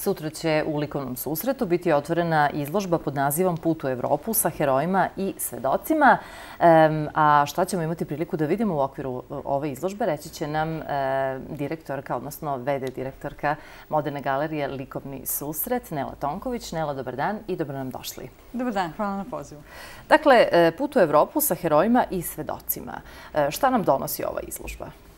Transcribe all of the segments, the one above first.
Sutra će u likovnom susretu biti otvorena izložba pod nazivom Put u Evropu sa herojima i svedocima. A šta ćemo imati priliku da vidimo u okviru e, ove izložbe, reći će nam e, direktorka, odnosno vede direktorka Moderne galerije Likovni susret, Nela Tonković. Nela, dobar dan i dobro nam došli. Dobar dan, hvala na pozivu. Dakle, e, Put u Evropu sa herojima i svedocima. Šta nam donosi ova izložba? Hvala.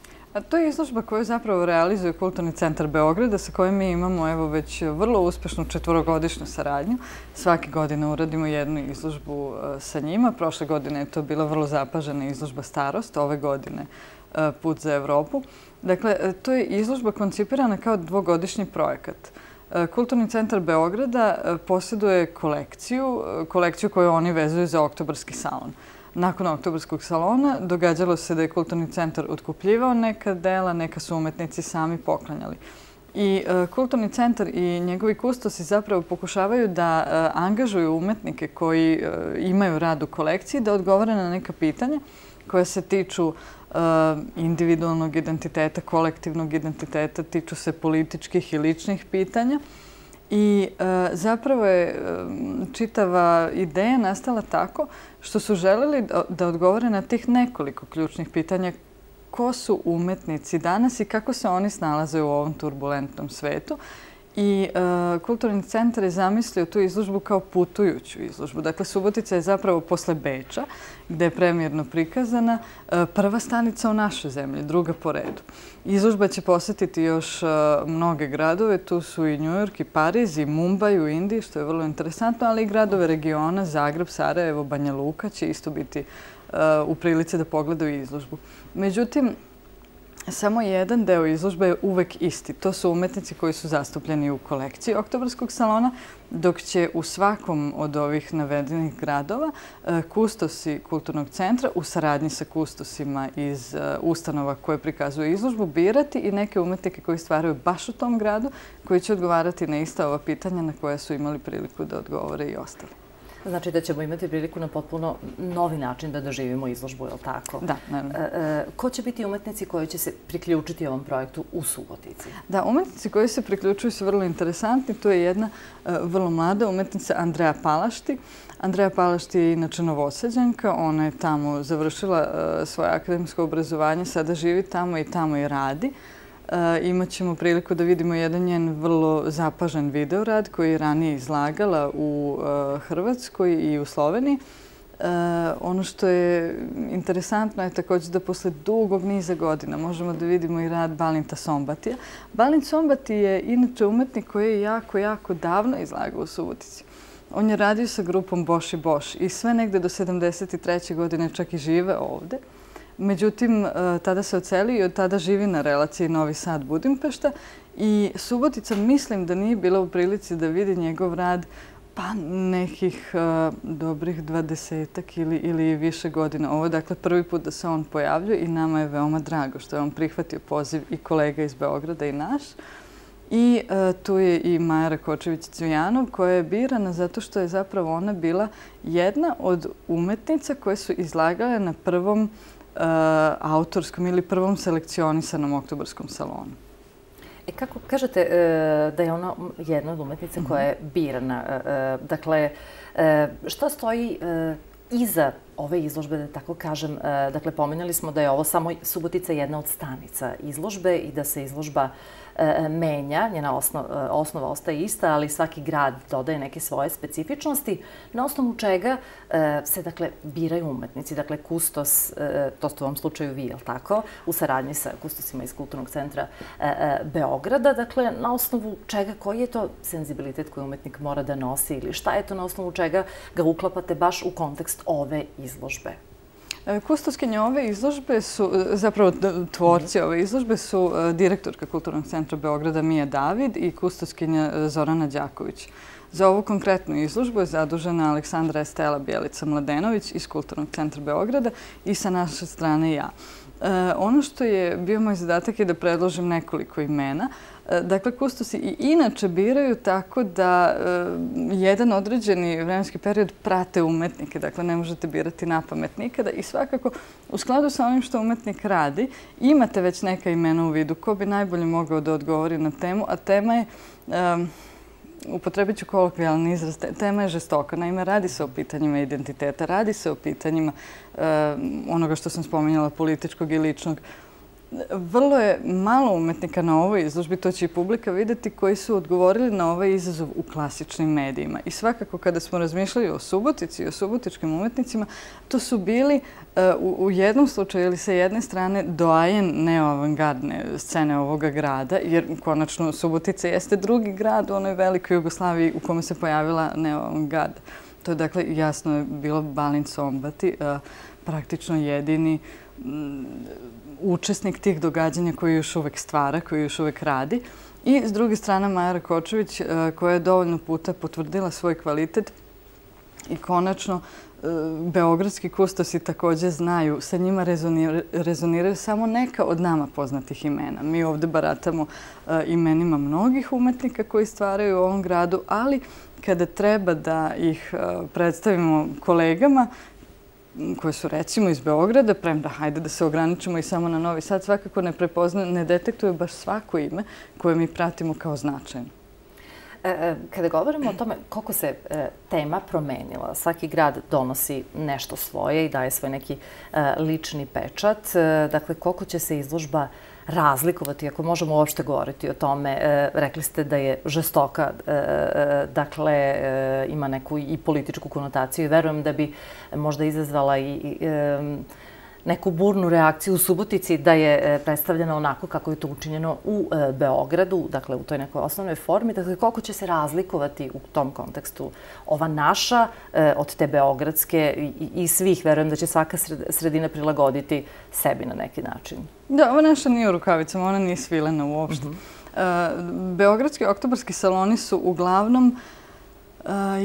To je izložba koju zapravo realizuje Kulturni centar Beograda sa kojim mi imamo evo već vrlo uspešnu četvorogodišnju saradnju. Svaki godine uradimo jednu izložbu e, sa njima. Prošle godine je to bila vrlo zapažena izložba starost, ove godine e, put za Evropu. Dakle, e, to je izložba koncipirana kao dvogodišnji projekat. Kulturni centar Beograda posjeduje kolekciju, kolekciju koju oni vezuju za oktobarski salon. Kulturni centar Beograda Nakon oktobarskog salona događalo se da je kulturni centar otkupljivao neka dela, neka su umetnici sami poklanjali. I e, kulturni centar i njegovi kustosi zapravo pokušavaju da e, angažuju umetnike koji e, imaju rad u kolekciji da odgovore na neka pitanja koja se tiču individualnog identiteta, kolektivnog identiteta, tiču se političkih i ličnih pitanja. Uh, I e, zapravo je e, čitava ideja nastala tako što su želili da odgovore na tih nekoliko ključnih pitanja ko su umetnici danas i kako se oni snalaze u ovom turbulentnom svetu. I e, kulturni centar je zamislio tu izložbu kao putujuću izložbu. Dakle, Subotica je zapravo posle Beča, gde je premjerno prikazana, e, prva stanica u našoj zemlji, druga po redu. Izložba će posjetiti još e, mnoge gradove, tu su i Njujork, i Pariz, i Mumbaj u Indiji, što je vrlo interesantno, ali i gradove regiona, Zagreb, Sarajevo, Banja Luka će isto biti u prilici da pogledaju izložbu. Međutim, izložba Samo jedan deo izložbe je uvek isti. To su umetnici koji su zastupljeni u kolekciji Oktobarskog salona, dok će u svakom od ovih navedenih gradova e, kustosi kulturnog centra u saradnji sa kustosima iz e, ustanova koje prikazuje izložbu birati i neke umetnike koji stvaraju baš u tom gradu koji će odgovarati na ista ova pitanja na koja su imali priliku da odgovore i ostali. Znači da ćemo imati priliku na potpuno novi način da doživimo izložbu, je li tako? Da, naravno. E, e, ko će biti umetnici koji će se priključiti ovom projektu u Subotici? Da, umetnici koji se priključuju su vrlo interesantni. To je jedna e, vrlo mlada umetnica, Andreja Palašti. Andreja Palašti je inače novoseđanka. Ona je tamo završila svoje akademijsko obrazovanje, sada živi tamo i tamo i radi. Hvala. E, imat ćemo priliku da vidimo jedan njen vrlo zapažen videorad koji je ranije izlagala u e, Hrvatskoj i u Sloveniji. E, ono što je interesantno je također da posle dugog niza godina možemo da vidimo i rad Balinta Sombatija. Balint Sombati je inače umetnik koji je jako, jako davno izlagao u Subotici. On je radio sa grupom Boš i Boš i sve negde do 73. godine čak i žive ovde. Hvala. Međutim, e, tada se oceli i od tada živi na relaciji Novi Sad Budimpešta i Subotica mislim da nije bila u prilici da vidi njegov rad pa nekih e, dobrih dvadesetak ili više godina. Ovo je dakle prvi put da se on pojavlju i nama je veoma drago što je on prihvatio poziv i kolega iz Beograda i naš. I e, tu je i Majara Kočević-Cvijanov koja je birana zato što je zapravo ona bila jedna od umetnica koje su izlagale na prvom učinu Eh, autorskom ili prvom selekcionisanom oktobarskom salonu. E kako kažete eh, da je ona jedna od umetnice mhm. koja je birana? Eh, dakle, šta stoji iza ove izložbe, da tako kažem, e, dakle, pomenjali smo da je ovo samo Subotica jedna od stanica izložbe i da se izložba e, menja, njena e, osnova ostaje ista, ali svaki grad dodaje neke svoje specifičnosti, na osnovu čega se, dakle, biraju umetnici. Dakle, Kustos, to ste u ovom slučaju vi, je li tako, u saradnji sa Kustosima iz Kulturnog centra Beograda, dakle, na osnovu čega, koji je to senzibilitet koji umetnik mora da nosi ili šta je to na osnovu čega ga uklapate baš u kontekst ove izložbe. E, Kustoskinje ove izložbe su, e, zapravo tvorci ove izložbe su e, direktorka Kulturnog centra Beograda Mija David i kustoskinja Zorana Đaković. Za ovu konkretnu izložbu je zadužena Aleksandra Estela Bjelica Mladenović iz Kulturnog centra Beograda i sa naše strane ja. Ono što je bio moj zadatak je da predložim nekoliko imena. E, dakle, kustosi i inače biraju tako da e, jedan određeni vremenski period prate umetnike. Dakle, ne možete birati na pamet nikada. I svakako, u skladu sa onim što umetnik radi, imate već neka imena u vidu ko bi najbolje mogao da odgovori na temu, a tema je upotrebit ću kolokvijalni izraz, tema je žestoka. Naime, radi se o pitanjima identiteta, radi se o pitanjima onoga što sam spominjala, političkog i ličnog, Vrlo je malo umetnika na ovoj izložbi, to će i publika videti, koji su odgovorili na ovaj izazov u klasičnim medijima. I svakako kada smo razmišljali o Subotici i o subotičkim umetnicima, to su bili eh, u jednom slučaju ili sa jedne strane doajen neoavangardne scene ovoga grada, jer konačno Subotica jeste drugi grad u onoj velikoj Jugoslaviji u kome se pojavila neoavangarda. To je dakle jasno je bilo Balin Sombati, eh, praktično jedini grad Mm, učesnik tih događanja koji još uvek stvara, koji još uvek radi. I s druge strane Majara Kočević eh, koja je dovoljno puta potvrdila svoj kvalitet i konačno eh, Beogradski kustosi također znaju, sa njima rezoniraju samo neka od nama poznatih imena. Mi ovde baratamo eh, imenima mnogih umetnika koji stvaraju u ovom gradu, ali kada treba da ih predstavimo kolegama, koje su recimo iz Beograda, premda hajde da se ograničimo i samo na Novi Sad, svakako ne detektuju baš svako ime koje mi pratimo kao značajno. E, e, kada govorimo o tome koliko se e, tema promenila, svaki grad donosi nešto svoje i daje svoj neki lični pečat, dakle koliko će se izložba razlikovati, ako možemo uopšte govoriti o tome, rekli ste da je žestoka, dakle ima neku i političku konotaciju i verujem da bi možda izazvala i... i neku burnu reakciju u Subotici da je e, predstavljena onako kako je to učinjeno u e, Beogradu, dakle u toj nekoj osnovnoj formi. Dakle, koliko će se razlikovati u tom kontekstu ova naša e, od te beogradske i svih? Verujem da će svaka sredina prilagoditi sebi na neki način. Da, ova naša nije u rukavicama, ona nije svilena uopšte. Mhm. Beogradski oktobarski saloni su uglavnom uh,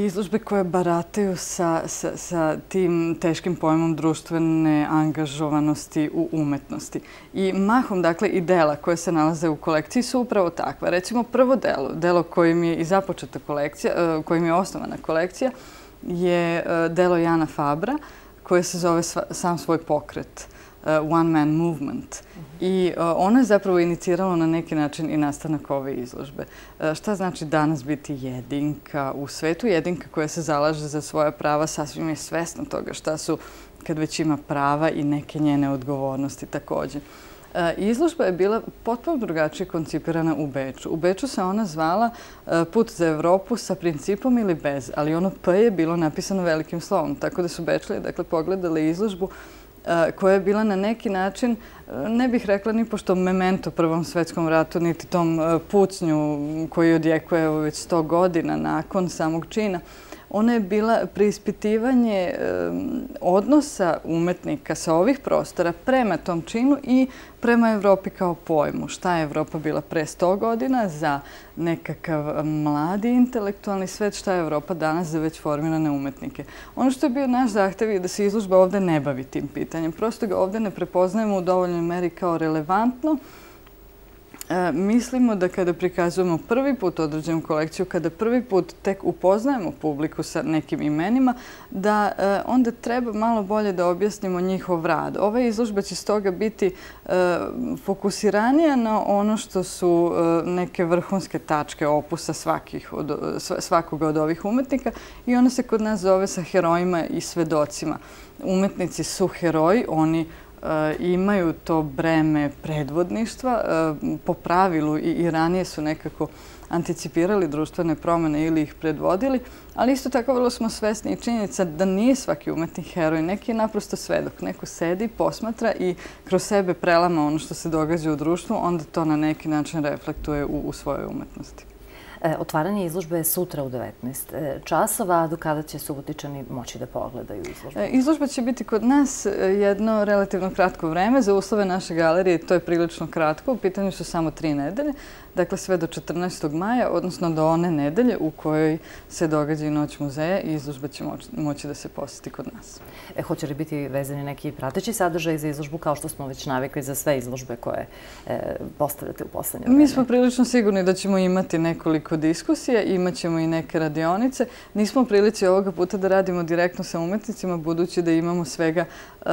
Izložbe koje barataju sa tim teškim pojmom društvene angažovanosti u umetnosti. I mahom, dakle, i dela koje se nalaze u kolekciji su upravo takva. Recimo, prvo delo, delo kojim je i započeta kolekcija, e, kojim je osnovana kolekcija, je e, delo Jana Fabra, koja se zove sam svoj pokret, uh, One Man Movement. Mhm. I uh, ono je zapravo inicirano na neki način i nastanak ove izložbe. Uh, šta znači danas biti jedinka u svetu? Jedinka koja se zalaže za svoja prava, sasvim je svesna toga šta su kad već ima prava i neke njene odgovornosti također. E, izložba je bila potpuno drugačije koncipirana u Beču. U Beču se ona zvala e, Put za Evropu sa principom ili bez, ali ono P je bilo napisano velikim slovom, tako da su Bečlije dakle, pogledali izložbu e, koja je bila na neki način, ne bih rekla ni pošto memento Prvom svetskom ratu, niti tom pucnju koji odjekuje već sto godina nakon samog čina, ona je bila preispitivanje odnosa umetnika sa ovih prostora prema tom činu i prema Evropi kao pojmu. Šta je Evropa bila pre 100 godina za nekakav mladi intelektualni svet, šta je Evropa danas za već formirane umetnike. Ono što je bio naš zahtev je da se izlužba ovde ne bavi tim pitanjem. Prosto ga ovde ne prepoznajemo u dovoljnoj meri kao relevantno, E, mislimo da kada prikazujemo prvi put određenu kolekciju, kada prvi put tek upoznajemo publiku sa nekim imenima, da e, onda treba malo bolje da objasnimo njihov rad. Ova izložba će s toga biti e, fokusiranija na ono što su neke vrhunske tačke opusa svakog od ovih umetnika i ona se kod nas zove sa herojima i svedocima. Umetnici su heroji, oni učinjaju E, imaju to breme predvodništva. E, po pravilu i ranije su nekako anticipirali društvene promjene ili ih predvodili, ali isto tako vrlo smo svesni i činjenica da nije svaki umetni heroj, neki je naprosto svedok. Neko sedi, posmatra i kroz sebe prelama ono što se događa u društvu, onda to na neki način reflektuje u svojoj umetnosti. E, otvaranje izložbe je sutra u 19 e, časova. Do kada će subotičani moći da pogledaju izložbu? E, izložba će biti kod nas jedno relativno kratko vreme. Za uslove naše galerije to je prilično kratko. U pitanju su samo tri nedelje. Dakle, sve do 14. maja, odnosno do one nedelje u kojoj se događa i noć muzeja i izložba će moći da se posjeti kod nas. Hoće li biti vezani neki prateći sadržaj za izložbu kao što smo već navikli za sve izložbe koje postavljate u poslednje vreme? Mi smo prilično sigurni da ćemo imati nekoliko nekako diskusije, imat ćemo i neke radionice. Nismo prilici ovoga puta da radimo direktno sa umetnicima, budući da imamo svega e,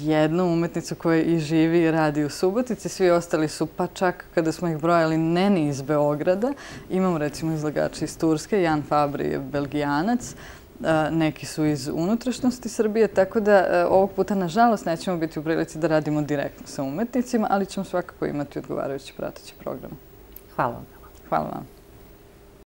jednu umetnicu koja i živi i radi u Subotici. Svi ostali su, pa čak kada smo ih brojali, neni iz Beograda. Imamo recimo izlagače iz Turske, Jan Fabri je belgijanac. E, neki su iz unutrašnosti Srbije, tako da e, ovog puta, nažalost, nećemo biti u prilici da radimo direktno sa umetnicima, ali ćemo svakako imati odgovarajući prateći program. Hvala vam. Hvala vam.